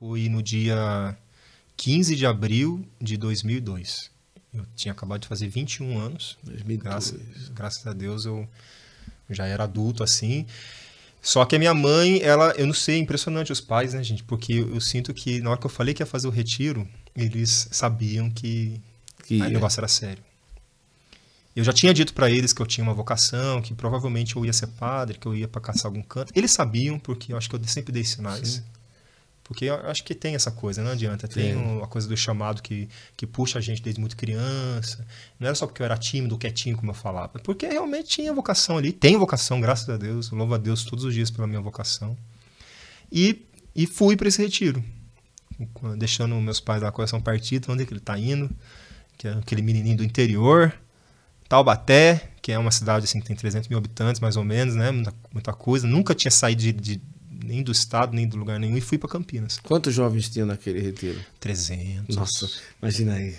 foi no dia 15 de abril de 2002. Eu tinha acabado de fazer 21 anos. 2002. Graças, graças a Deus eu já era adulto assim. Só que a minha mãe, ela, eu não sei, é impressionante os pais, né, gente? Porque eu, eu, sinto que na hora que eu falei que ia fazer o retiro, eles sabiam que, que o negócio era sério. Eu já tinha dito para eles que eu tinha uma vocação, que provavelmente eu ia ser padre, que eu ia para caçar algum canto. Eles sabiam, porque eu acho que eu sempre dei sinais. Sim. Porque eu acho que tem essa coisa, não adianta. Tem Sim. a coisa do chamado que, que puxa a gente desde muito criança. Não era só porque eu era tímido, quietinho, como eu falava. Porque realmente tinha vocação ali. Tem vocação, graças a Deus. Louvo a Deus todos os dias pela minha vocação. E, e fui para esse retiro. Deixando meus pais da coração partido, onde é que ele está indo. Que é aquele menininho do interior. Taubaté, que é uma cidade assim que tem 300 mil habitantes, mais ou menos, né? Muita, muita coisa. Nunca tinha saído de, de nem do estado, nem do lugar nenhum, e fui para Campinas. Quantos jovens tinham naquele retiro? 300. Nossa, imagina aí.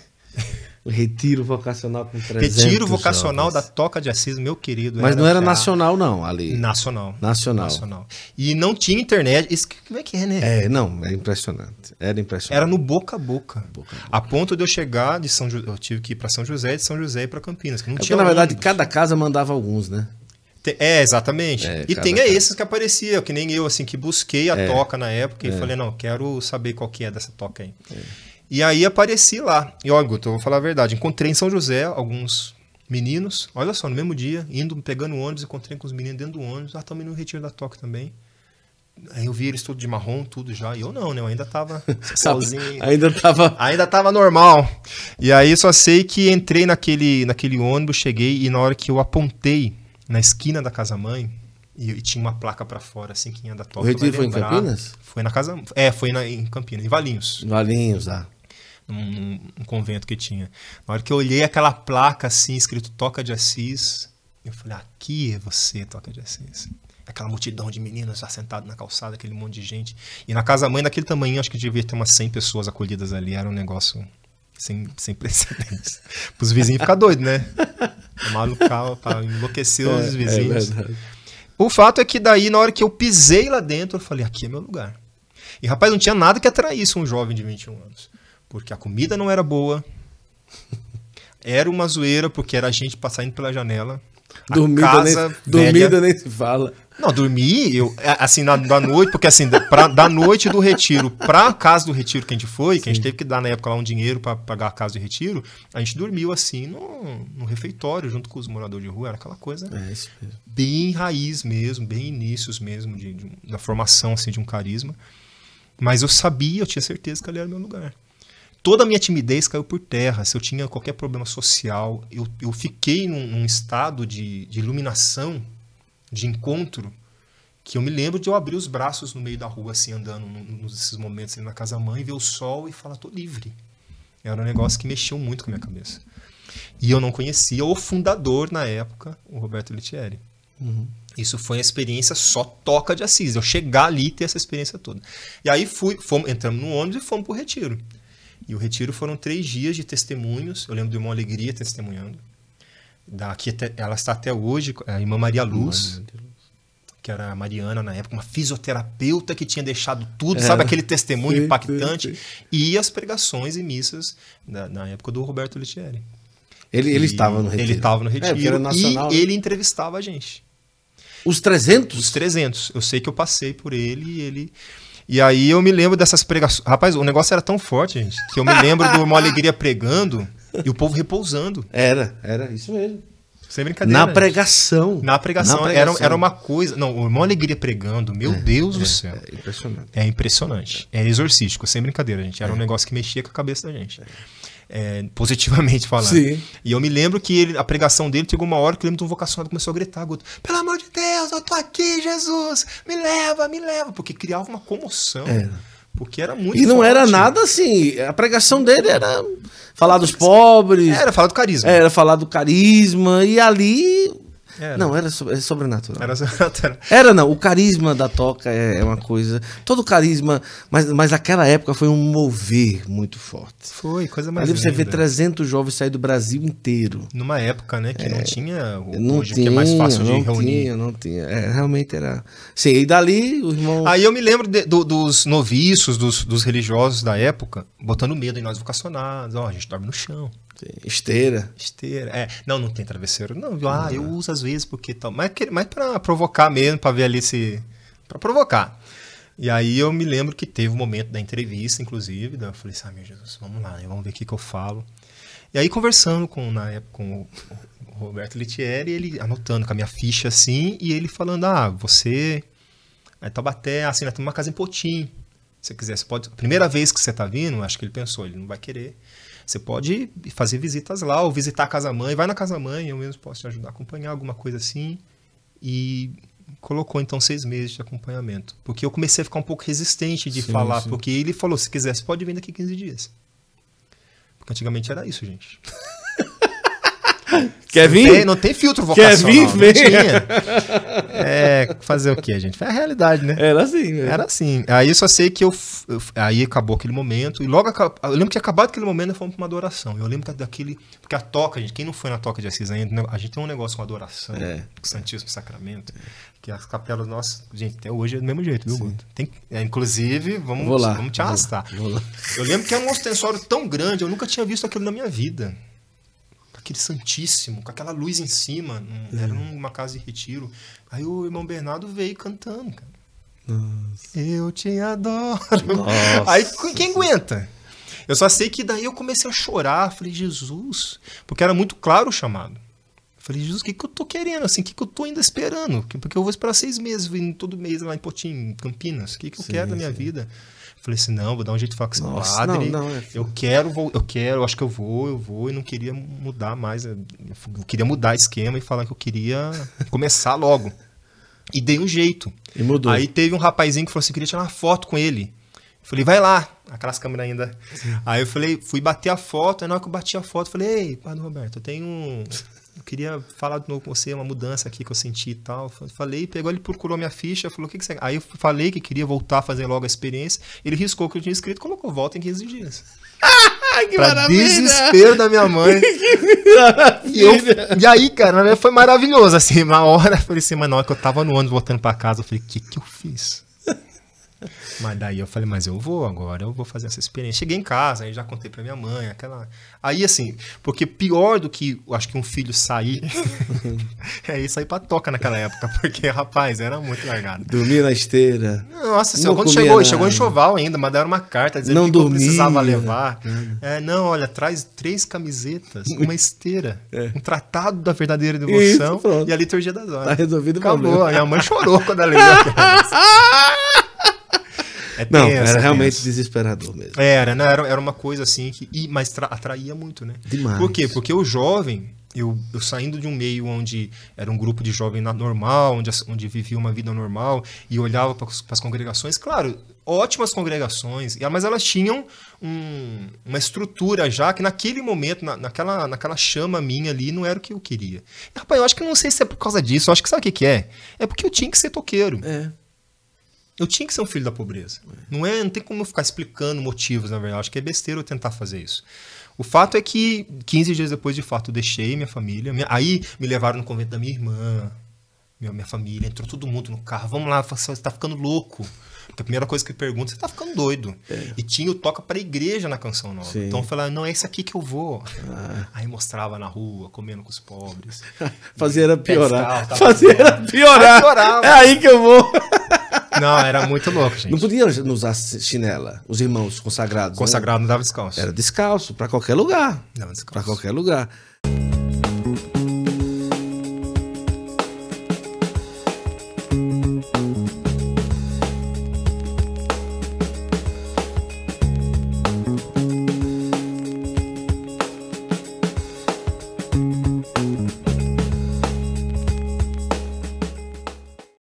O retiro vocacional com 300 Retiro vocacional jovens. da Toca de Assis, meu querido. Mas era não era já... nacional, não, ali. Nacional. Nacional. Nacional. E não tinha internet. Isso, como é que é, né? É, não, é impressionante. Era impressionante. Era no boca a boca. boca, a, boca. a ponto de eu chegar de São José. Eu tive que ir para São José, de São José e para Campinas. Que não é tinha porque, na verdade, cada casa mandava alguns, né? É, exatamente. É, e tem é esses que aparecia, que nem eu, assim, que busquei a é. toca na época e é. falei, não, quero saber qual que é dessa toca aí. É. E aí apareci lá. E olha, Guto, eu vou falar a verdade. Encontrei em São José alguns meninos, olha só, no mesmo dia, indo, pegando ônibus, encontrei com os meninos dentro do ônibus, ah, também no retiro da toca também. Aí eu vi eles todos de marrom, tudo já. E eu não, né? Eu ainda tava sozinho. ainda tava. Ainda tava normal. E aí só sei que entrei naquele, naquele ônibus, cheguei e na hora que eu apontei na esquina da casa mãe e, e tinha uma placa para fora assim quem ia da toca O retiro foi em Campinas? Foi na casa, é, foi na, em Campinas, em Valinhos. Valinhos, ah. Num, convento que tinha. Na hora que eu olhei aquela placa assim escrito Toca de Assis, eu falei: "Aqui ah, é você, Toca de Assis" aquela multidão de meninos assentado sentado na calçada, aquele monte de gente. E na casa mãe, daquele tamanho, acho que devia ter umas 100 pessoas acolhidas ali. Era um negócio sem, sem precedentes. Para os vizinhos ficar doido, né? arrumaram o carro, é, os é vizinhos. É o fato é que daí, na hora que eu pisei lá dentro, eu falei, aqui é meu lugar. E rapaz, não tinha nada que atraísse um jovem de 21 anos. Porque a comida não era boa, era uma zoeira, porque era a gente passando pela janela. Dormida, casa nem, dormida nem se fala. Não, dormi, eu, é, assim, na, da noite, porque assim, pra, da noite do retiro pra casa do retiro que a gente foi, Sim. que a gente teve que dar na época lá um dinheiro para pagar a casa do retiro, a gente dormiu assim no, no refeitório junto com os moradores de rua, era aquela coisa é, bem raiz mesmo, bem inícios mesmo de, de, da formação assim, de um carisma. Mas eu sabia, eu tinha certeza que ali era o meu lugar toda a minha timidez caiu por terra. Se eu tinha qualquer problema social, eu, eu fiquei num, num estado de, de, iluminação de encontro que eu me lembro de eu abrir os braços no meio da rua, assim, andando nesses momentos na casa mãe, ver o sol e falar, tô livre. Era um negócio que mexeu muito com a minha cabeça. E eu não conhecia o fundador na época, o Roberto Littieri. Uhum. Isso foi uma experiência só toca de Assis, eu chegar ali e ter essa experiência toda. E aí fui, fomos, entramos no ônibus e fomos pro retiro. E o retiro foram três dias de testemunhos, eu lembro de uma alegria testemunhando. Daqui até, ela está até hoje, a irmã Maria Luz, Maria que era a Mariana na época, uma fisioterapeuta que tinha deixado tudo, é, sabe aquele testemunho sim, impactante? Sim, sim. E as pregações e missas na, na época do Roberto Lettieri. Ele, ele estava no retiro. Ele estava no é, retiro é, nacional, e né? ele entrevistava a gente. Os 300? Os 300. Eu sei que eu passei por ele e ele... E aí eu me lembro dessas pregações. Rapaz, o negócio era tão forte, gente, que eu me lembro de uma alegria pregando e o povo repousando. Era, era isso mesmo. Sem brincadeira. Na né? pregação. Na pregação. Na pregação. Era, era uma coisa. Não, o irmão Alegria pregando, meu é, Deus é, do céu. É impressionante. É impressionante. É exorcístico, sem brincadeira, gente. Era é. um negócio que mexia com a cabeça da gente. É, positivamente falando. Sim. E eu me lembro que ele, a pregação dele chegou uma hora que ele lembro um vocacionado começou a gritar, Guto, pelo amor de Deus, eu tô aqui, Jesus, me leva, me leva, porque criava uma comoção. Era. Porque era muito. E não forte. era nada assim. A pregação dele era falar dos pobres. Era falar do carisma. Era falar do carisma. E ali era. Não, era, so, é sobrenatural. Era sobrenatural. Era não, o carisma da toca é, é, uma coisa. Todo carisma, mas, mas aquela época foi um mover muito forte. Foi, coisa mais. Ali linda. você vê 300 jovens sair do Brasil inteiro. Numa época, né, que é, não tinha o não hoje, tinha, que é mais fácil de reunir. Tinha, não tinha, é, realmente era. Sim, e dali o irmão. Aí eu me lembro de, do, dos noviços, dos, dos religiosos da época, botando medo em nós vocacionados. Ó, oh, a gente dorme no chão. Esteira. Esteira, é. Não, não tem travesseiro. Não, ah, eu uso às vezes porque tal. Mas, mas para provocar mesmo, para ver ali se. para provocar. E aí eu me lembro que teve um momento da entrevista, inclusive, da, eu falei assim, ah, meu Jesus, vamos lá, né? vamos ver o que, que eu falo. E aí conversando com, na época, com o Roberto Littieri, ele anotando com a minha ficha assim, e ele falando, ah, você é Taubaté, assim, nós temos uma casa em Potim, se você quiser, você pode... primeira vez que você tá vindo, acho que ele pensou, ele não vai querer. Você pode fazer visitas lá, ou visitar a casa-mãe, vai na casa-mãe, eu mesmo posso te ajudar a acompanhar, alguma coisa assim. E colocou então seis meses de acompanhamento. Porque eu comecei a ficar um pouco resistente de sim, falar, sim. porque ele falou: se quiser, você pode vir daqui 15 dias. Porque antigamente era isso, gente. Quer vir? Não tem, não tem filtro vocacional. Quer vir? tinha. É, fazer o quê, gente? Foi a realidade, né? Era assim. né? Era assim. Aí eu só sei que eu, eu, Aí acabou aquele momento. E logo... Eu lembro que acabado aquele momento, fomos pra uma adoração. Eu lembro daquele... Porque a toca, gente... Quem não foi na toca de Assis ainda, né, a gente tem um negócio com adoração. É. Com Santíssimo Sacramento. Que as capelas nossas... Gente, até hoje é do mesmo jeito, viu, Guto? Tem, é, inclusive, vamos, vamos te arrastar. Eu lembro que era um ostensório tão grande, eu nunca tinha visto aquilo na minha vida aquele santíssimo, com aquela luz em cima, num, é. era uma casa de retiro. Aí o irmão Bernardo veio cantando, cara. Nossa. Eu te adoro. Nossa. Aí quem aguenta? Eu só sei que daí eu comecei a chorar, falei, Jesus, porque era muito claro o chamado. Falei, Jesus, o que, que eu tô querendo? Assim, o que, que eu tô ainda esperando? Porque eu vou esperar seis meses, vindo todo mês lá em Potim, Campinas. O que, que eu sim, quero da minha sim. vida? Falei assim, não, vou dar um jeito de falar com esse padre. Não, não, é... Eu quero, vou, eu quero, acho que eu vou, eu vou, e não queria mudar mais. Eu eh, queria mudar esquema e falar que eu queria começar logo. E dei um jeito. E mudou. Aí teve um rapazinho que falou assim: queria tirar uma foto com ele. Falei, vai lá, aquelas câmeras ainda. Sim. Aí eu falei, fui bater a foto, aí na hora que eu bati a foto, falei, ei, Padre Roberto, eu tenho. Eu queria falar de novo com você, uma mudança aqui que eu senti e tal. Falei, pegou, ele procurou minha ficha, falou, o que, que você. Aí eu falei que queria voltar a fazer logo a experiência. Ele riscou que eu tinha escrito, colocou volta em 15 dias. que pra maravilha! desespero da minha mãe. e, eu, e aí, cara, foi maravilhoso, assim, uma hora, eu falei assim, mas na hora que eu tava no ônibus voltando pra casa, eu falei, o que que eu fiz? mas daí eu falei, mas eu vou agora, eu vou fazer essa experiência. Cheguei em casa, aí já contei pra minha mãe, aquela. Aí assim, porque pior do que acho que um filho sair é isso aí pra toca naquela época, porque, rapaz, era muito largado. dormir na esteira. Nossa senhora, quando chegou, nada. chegou choval ainda, mandaram uma carta dizendo não que dormia, precisava levar. É, não, olha, traz três camisetas, uma esteira, é. um tratado da verdadeira devoção isso, e a liturgia das horas. Tá resolvido Acabou. Minha mãe chorou quando ela leu a É não, era é realmente desesperador mesmo. Era, não, era, era uma coisa assim que. E, mas atraía muito, né? Demais. Por quê? Porque o jovem, eu, eu, saindo de um meio onde era um grupo de jovens normal, onde, onde vivia uma vida normal, e olhava para as congregações, claro, ótimas congregações, mas elas tinham um, uma estrutura já que naquele momento, na, naquela, naquela chama minha ali, não era o que eu queria. E, rapaz, eu acho que não sei se é por causa disso, eu acho que sabe o que, que é? É porque eu tinha que ser toqueiro. É. Eu tinha que ser um filho da pobreza. Não é, não tem como eu ficar explicando motivos, na verdade. Acho que é besteira eu tentar fazer isso. O fato é que 15 dias depois, de fato, eu deixei minha família. Minha, aí me levaram no convento da minha irmã, minha, minha família, entrou todo mundo no carro. Vamos lá, você tá ficando louco. Porque a primeira coisa que pergunta, você tá ficando doido. É. E tinha o toca pra igreja na canção nova. Sim. Então eu falava, ah, não, é isso aqui que eu vou. Ah. Aí mostrava na rua, comendo com os pobres. fazia era piorar. fazia era piorar. É aí que eu vou. Não, era muito louco, gente. Não podia usar chinela, os irmãos consagrados. Né? Consagrado né? não dava descalço. Era descalço, para qualquer lugar. Não, descalço. Pra qualquer lugar.